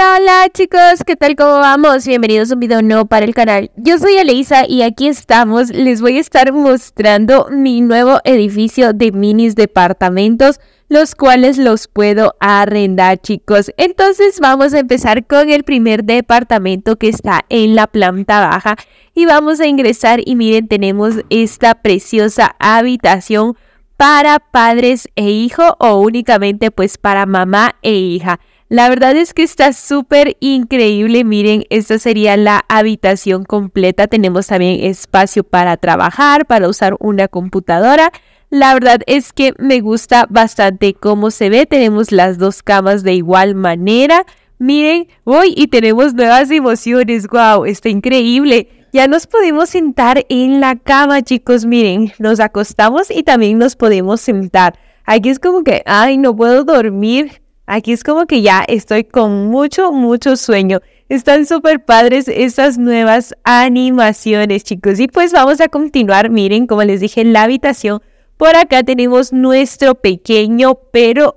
Hola, hola chicos, ¿qué tal? ¿Cómo vamos? Bienvenidos a un video nuevo para el canal. Yo soy Aleisa y aquí estamos. Les voy a estar mostrando mi nuevo edificio de minis departamentos, los cuales los puedo arrendar chicos. Entonces vamos a empezar con el primer departamento que está en la planta baja y vamos a ingresar y miren tenemos esta preciosa habitación para padres e hijo o únicamente pues para mamá e hija. La verdad es que está súper increíble. Miren, esta sería la habitación completa. Tenemos también espacio para trabajar, para usar una computadora. La verdad es que me gusta bastante cómo se ve. Tenemos las dos camas de igual manera. Miren, voy y tenemos nuevas emociones. ¡Wow! Está increíble. Ya nos podemos sentar en la cama, chicos. Miren, nos acostamos y también nos podemos sentar. Aquí es como que, ay, no puedo dormir Aquí es como que ya estoy con mucho, mucho sueño. Están súper padres estas nuevas animaciones, chicos. Y pues vamos a continuar. Miren, como les dije, la habitación. Por acá tenemos nuestro pequeño pero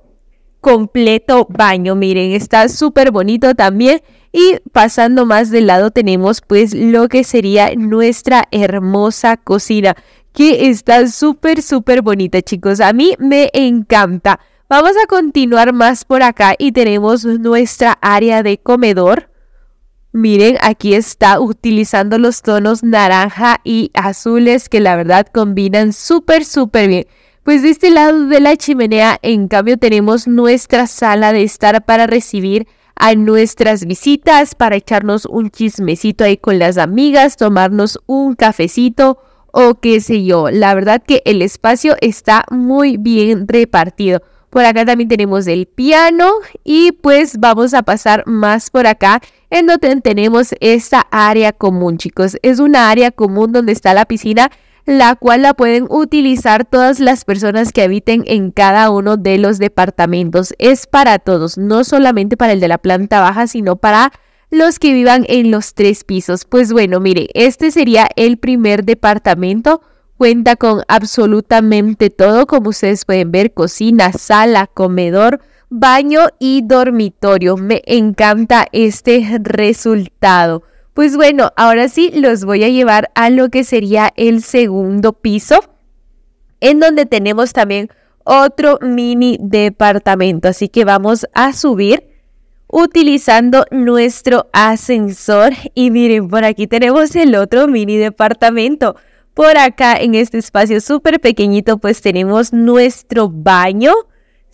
completo baño. Miren, está súper bonito también. Y pasando más del lado tenemos pues lo que sería nuestra hermosa cocina. Que está súper, súper bonita, chicos. A mí me encanta. Vamos a continuar más por acá y tenemos nuestra área de comedor. Miren, aquí está utilizando los tonos naranja y azules que la verdad combinan súper, súper bien. Pues de este lado de la chimenea, en cambio, tenemos nuestra sala de estar para recibir a nuestras visitas, para echarnos un chismecito ahí con las amigas, tomarnos un cafecito o qué sé yo. La verdad que el espacio está muy bien repartido. Por acá también tenemos el piano y pues vamos a pasar más por acá en donde tenemos esta área común, chicos. Es una área común donde está la piscina, la cual la pueden utilizar todas las personas que habiten en cada uno de los departamentos. Es para todos, no solamente para el de la planta baja, sino para los que vivan en los tres pisos. Pues bueno, mire, este sería el primer departamento Cuenta con absolutamente todo, como ustedes pueden ver, cocina, sala, comedor, baño y dormitorio. Me encanta este resultado. Pues bueno, ahora sí los voy a llevar a lo que sería el segundo piso, en donde tenemos también otro mini departamento. Así que vamos a subir utilizando nuestro ascensor. Y miren, por aquí tenemos el otro mini departamento. Por acá en este espacio súper pequeñito pues tenemos nuestro baño.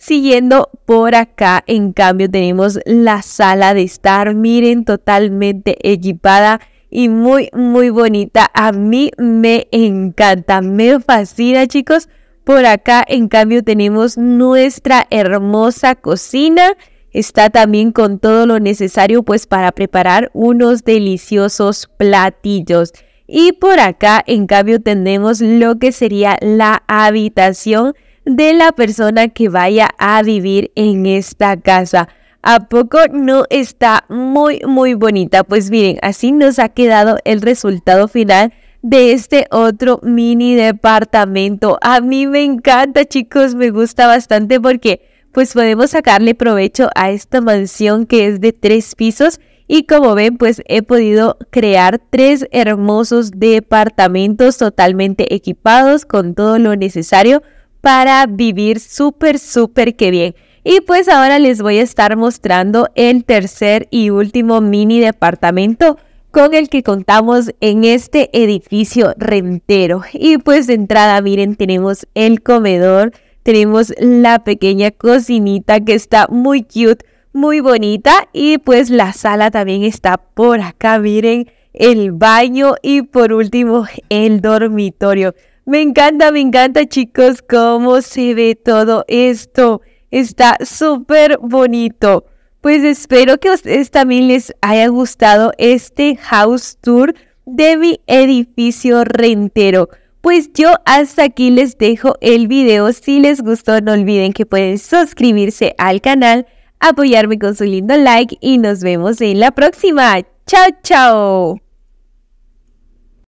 Siguiendo por acá, en cambio, tenemos la sala de estar. Miren, totalmente equipada y muy, muy bonita. A mí me encanta, me fascina, chicos. Por acá, en cambio, tenemos nuestra hermosa cocina. Está también con todo lo necesario, pues, para preparar unos deliciosos platillos. Y por acá, en cambio, tenemos lo que sería la habitación de la persona que vaya a vivir en esta casa. ¿A poco no está muy, muy bonita? Pues miren, así nos ha quedado el resultado final de este otro mini departamento. A mí me encanta, chicos, me gusta bastante porque pues podemos sacarle provecho a esta mansión que es de tres pisos y como ven, pues he podido crear tres hermosos departamentos totalmente equipados con todo lo necesario para vivir súper, súper que bien. Y pues ahora les voy a estar mostrando el tercer y último mini departamento con el que contamos en este edificio rentero. Y pues de entrada, miren, tenemos el comedor, tenemos la pequeña cocinita que está muy cute muy bonita y pues la sala también está por acá, miren el baño y por último el dormitorio. Me encanta, me encanta chicos cómo se ve todo esto. Está súper bonito. Pues espero que a ustedes también les haya gustado este house tour de mi edificio rentero. Pues yo hasta aquí les dejo el video. Si les gustó no olviden que pueden suscribirse al canal apoyarme con su lindo like y nos vemos en la próxima. ¡Chao, chao!